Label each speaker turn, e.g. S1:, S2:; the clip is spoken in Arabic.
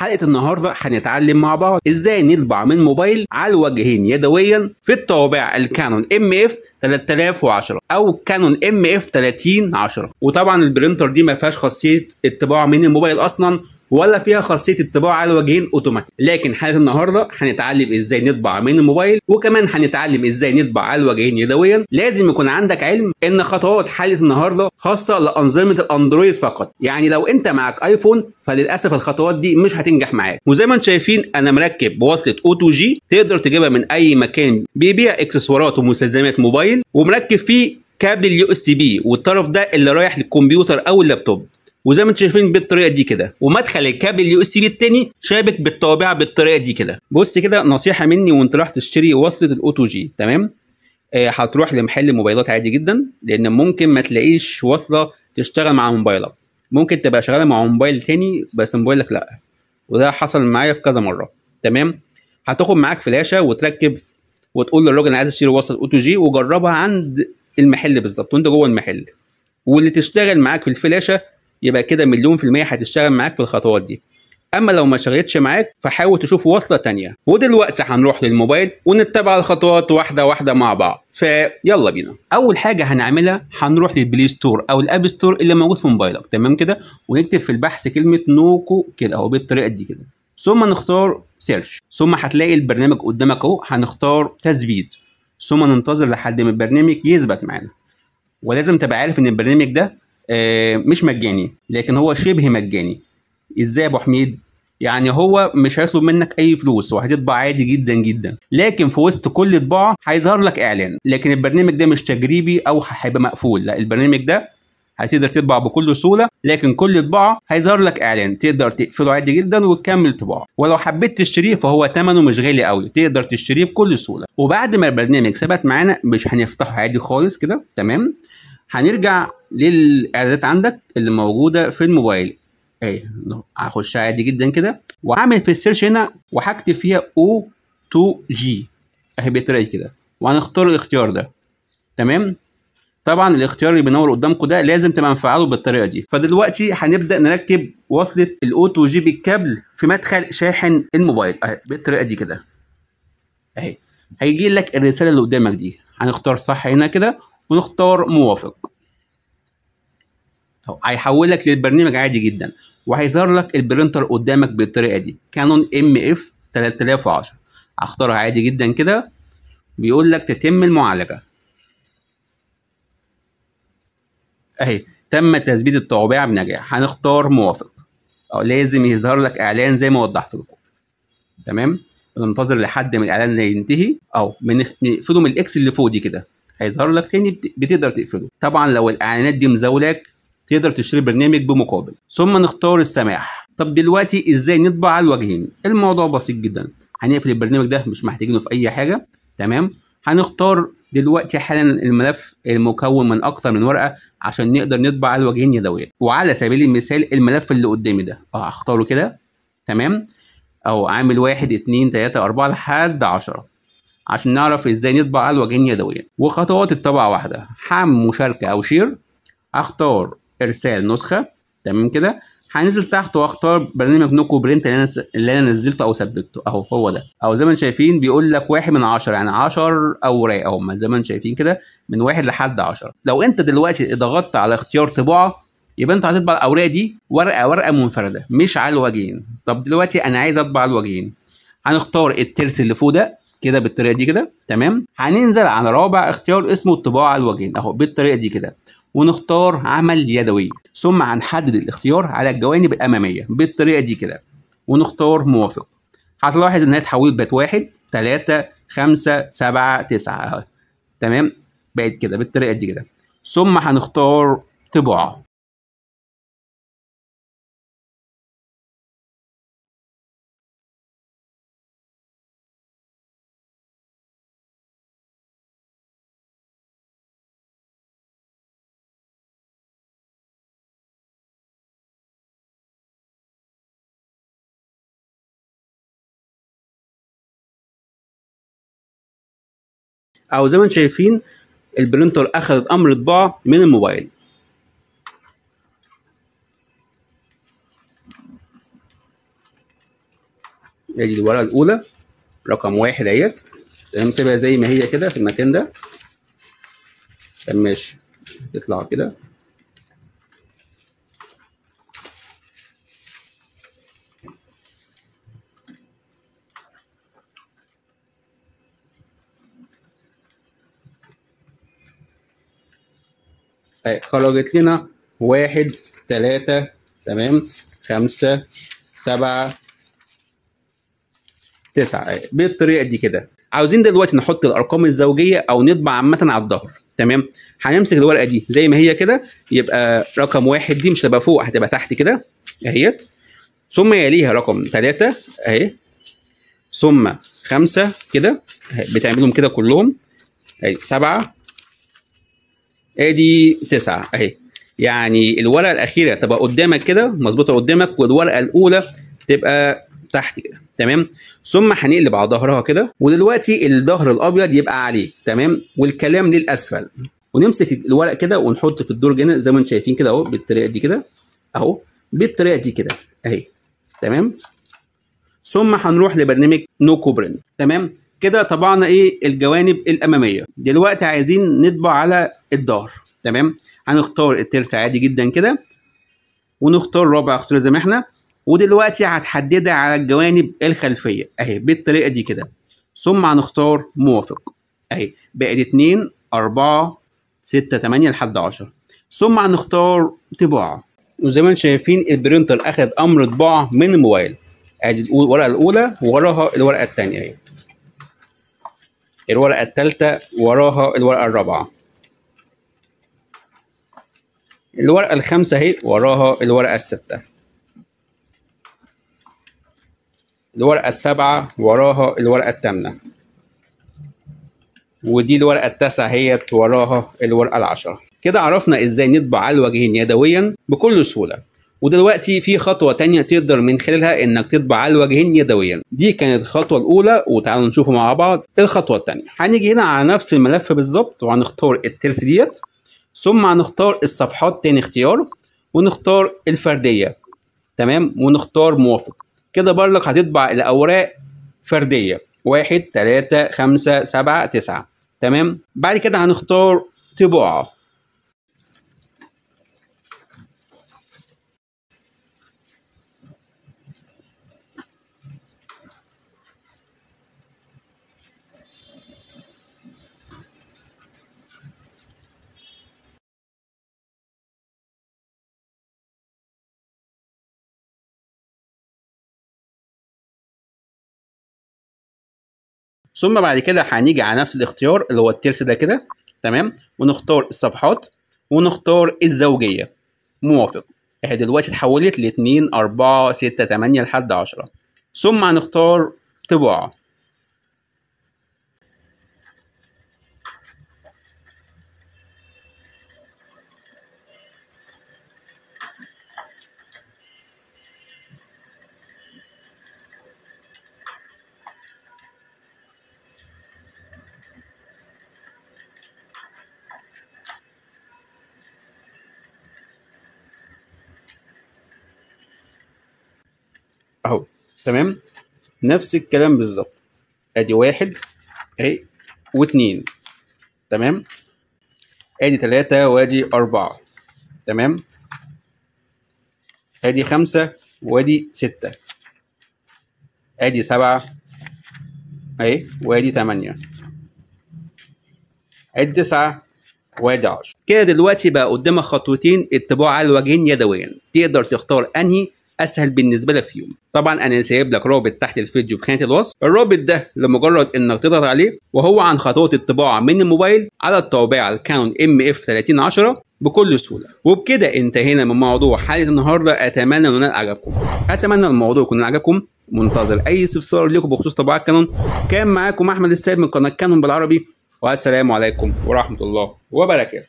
S1: حلقة النهاردة هنتعلم مع بعض ازاي نطبع من موبايل على الوجهين يدويا في الطوابع الكانون ام اف 3010 او كانون ام اف 3010 وطبعا البرينتر دي ما فيهاش خاصية الطباعة من الموبايل اصلا ولا فيها خاصيه الطباعه على الوجهين اوتوماتيك لكن حاله النهارده هنتعلم ازاي نطبع من الموبايل وكمان هنتعلم ازاي نطبع على الوجهين يدويا لازم يكون عندك علم ان خطوات حاله النهارده خاصه لانظمه الاندرويد فقط يعني لو انت معاك ايفون فللاسف الخطوات دي مش هتنجح معاك وزي ما انتم شايفين انا مركب وصله اوتو جي تقدر تجيبها من اي مكان بيبيع اكسسوارات ومستلزمات موبايل ومركب فيه كابل اليو اس بي والطرف ده اللي رايح للكمبيوتر او اللابتوب وزي ما انتم شايفين بالطريقه دي كده ومدخل الكابل اليو اس بي الثاني شابك بالطابعه بالطريقه دي كده بص كده نصيحه مني وانت رايح تشتري وصله الاوتو جي تمام آه، هتروح لمحل موبايلات عادي جدا لان ممكن ما تلاقيش وصله تشتغل مع موبايلك ممكن تبقى شغاله مع موبايل تاني بس موبايلك لا وده حصل معايا في كذا مره تمام هتاخد معاك فلاشه وتركب وتقول للراجل انا عايز اشتري وصله اوتو جي وجربها عند المحل بالظبط وانت جوه المحل واللي تشتغل معاك في الفلاشه يبقى كده مليون في المية هتشتغل معاك في الخطوات دي اما لو ما شغلتش معاك فحاول تشوف وصله تانية ودلوقتي هنروح للموبايل ونتبع الخطوات واحده واحده مع بعض فيلا بينا اول حاجه هنعملها هنروح للبلاي ستور او الاب ستور اللي موجود في موبايلك تمام كده ونكتب في البحث كلمه نوكو كده اهو بالطريقه دي كده ثم نختار سيرش ثم هتلاقي البرنامج قدامك اهو هنختار تثبيت ثم ننتظر لحد ما البرنامج يثبت معانا ولازم تبقى عارف ان البرنامج ده آه، مش مجاني لكن هو شبه مجاني ازاي يا ابو حميد يعني هو مش هيطلب منك اي فلوس وهتطبع عادي جدا جدا لكن في وسط كل طباعه هيظهر لك اعلان لكن البرنامج ده مش تجريبي او هيبقى مقفول لا البرنامج ده هتقدر تطبع بكل سهوله لكن كل طباعه هيظهر لك اعلان تقدر تقفله عادي جدا وتكمل طباعه ولو حبيت تشتريه فهو ثمنه مش غالي قوي تقدر تشتريه بكل سهوله وبعد ما البرنامج ثبت معانا مش هنفتحه عادي خالص كده تمام هنرجع للاعدادات عندك اللي موجوده في الموبايل اهي هخش عادي جدا كده وهعمل في السيرش هنا وهكتب فيها او 2 جي اهي بيتري كده وهنختار الاختيار ده تمام طبعا الاختيار اللي بينور قدامكم ده لازم تبقى مفعله بالطريقه دي فدلوقتي هنبدا نركب وصله الاو تو جي بالكابل في مدخل شاحن الموبايل اهي بالطريقه دي كده اهي هيجي لك الرساله اللي قدامك دي هنختار صح هنا كده ونختار موافق هيحولك للبرنامج عادي جدا وهيظهر لك البرنتر قدامك بالطريقه دي كانون ام اف 3010 هختارها عادي جدا كده بيقول لك تتم المعالجه اهي تم تثبيت الطوابع بنجاح هنختار موافق أو أه، لازم يظهر لك اعلان زي ما وضحت لكم تمام ننتظر لحد ما الاعلان ينتهي او بنقفله من الاكس اللي فوق دي كده هيظهر لك تاني بتقدر تقفله طبعا لو الاعلانات دي مزاولاك تقدر تشتري برنامج بمقابل ثم نختار السماح طب دلوقتي ازاي نطبع على الوجهين الموضوع بسيط جدا هنقفل البرنامج ده مش محتاجينه في اي حاجه تمام هنختار دلوقتي حالا الملف المكون من اكتر من ورقه عشان نقدر نطبع على الوجهين يدويا وعلى سبيل المثال الملف اللي قدامي ده اه هختاره كده تمام او عامل واحد اتنين تلاته اربعه لحد عشره عشان نعرف ازاي نطبع على الوجهين يدويا وخطوات الطبعة واحدة حم مشاركة او شير اختار ارسال نسخة تمام كده هنزل تحت واختار برنامج نوكو برنت اللي انا اللي انا نزلته او ثبته اهو هو ده او زي ما انتم شايفين بيقول لك واحد من عشرة يعني 10 اوراق اهو زي ما انتم شايفين كده من واحد لحد 10 لو انت دلوقتي ضغطت على اختيار طباعه يبقى انت هتطبع الاوراق دي ورقه ورقه منفرده مش على الوجهين طب دلوقتي انا عايز اطبع الوجهين هنختار الترس اللي فوق ده كده بالطريقه دي كده تمام هننزل على رابع اختيار اسمه الطباعه الوجهين اهو بالطريقه دي كده ونختار عمل يدوي ثم هنحدد الاختيار على الجوانب الاماميه بالطريقه دي كده ونختار موافق هتلاحظ ان هي اتحولت بقت واحد 3 خمسة سبعة تسعة تمام بقت كده بالطريقه دي كده ثم هنختار طباعه او زي ما انتم شايفين البرينتر اخذت امر الطباعه من الموبايل ادي الورقه الاولى رقم واحد اهيت تمام سيبها زي ما هي كده في المكان ده ماشي تطلع كده خرجت لنا واحد تلاتة تمام خمسة سبعة تسعة بالطريقة دي كده عاوزين دلوقتي نحط الارقام الزوجيه او نطبع عامه على الظهر تمام هنمسك الورقه دي زي ما هي كده يبقى رقم واحد دي مش هتبقى فوق هتبقى تحت كده اهيت ثم يليها رقم تلاتة اهي ثم خمسة كده بتعملهم كده كلهم اهي سبعة ادي تسعه اهي يعني الورقه الاخيره تبقى قدامك كده مظبوطه قدامك والورقه الاولى تبقى تحت كده تمام ثم هنقلب على ظهرها كده ودلوقتي الظهر الابيض يبقى عليه تمام والكلام للاسفل ونمسك الورق كده ونحط في الدرج هنا زي ما انتم شايفين كده اهو بالطريقه دي كده اهو بالطريقه دي كده اهي تمام ثم هنروح لبرنامج نو برنت تمام كده طبعنا ايه الجوانب الاماميه دلوقتي عايزين نطبع على الظهر تمام هنختار الترس عادي جدا كده ونختار رابع اختيار زي ما احنا ودلوقتي هتحددها على الجوانب الخلفيه اهي بالطريقه دي كده ثم هنختار موافق اهي بقت 2 4 6 8 لحد 10 ثم هنختار طباعه وزي ما انتم شايفين البرينتر اخذ امر طباعه من الموبايل ادي الورقه الاولى ووراها الورقه الثانيه اهي الورقة الثالثة وراها الورقة الرابعة الورقة الخامسة اهي وراها الورقة الستة الورقة السابعة وراها الورقة الثامنة ودي الورقة التاسعة هي وراها الورقة العشرة كده عرفنا ازاي نطبع على الوجهين يدويا بكل سهولة ودلوقتي في خطوة تانية تقدر من خلالها انك تطبع على الوجهين يدويا دي كانت الخطوة الاولى وتعالوا نشوفه مع بعض الخطوة التانية هنيجي هنا على نفس الملف بالظبط وهنختار الترس ديت ثم هنختار الصفحات تاني اختيار ونختار الفردية تمام ونختار موافق كده برضك هتطبع الاوراق فردية واحد تلاتة خمسة سبعة تسعة تمام بعد كده هنختار طباعة ثم بعد كده هنيجي على نفس الاختيار اللي هو الترس ده كده تمام ونختار الصفحات ونختار الزوجيه موافق اهي دلوقتي اتحولت ل 2 4 6 8 لحد 10 ثم هنختار طباعه اهو تمام نفس الكلام بالظبط ادي واحد اهي واثنين تمام ادي ثلاثة وادي اربعة تمام ادي خمسة وادي ستة ادي سبعة اهي وادي ثمانية ادي تسعة وادي عشرة كده دلوقتي بقى قدامك خطوتين اتباع على الوجهين يدويا تقدر تختار انهي اسهل بالنسبه لك فيهم طبعا انا سايب لك رابط تحت الفيديو في خانه الوصف الرابط ده لمجرد انك تضغط عليه وهو عن خطوات الطباعه من الموبايل على الطابعه الكانون ام اف 3010 بكل سهوله وبكده انتهينا من موضوع حلقه النهارده اتمنى ان عجبكم اتمنى الموضوع يكون عجبكم منتظر اي استفسار لكم بخصوص طباعه كانون كان معاكم احمد السيد من قناه كانون بالعربي والسلام عليكم ورحمه الله وبركاته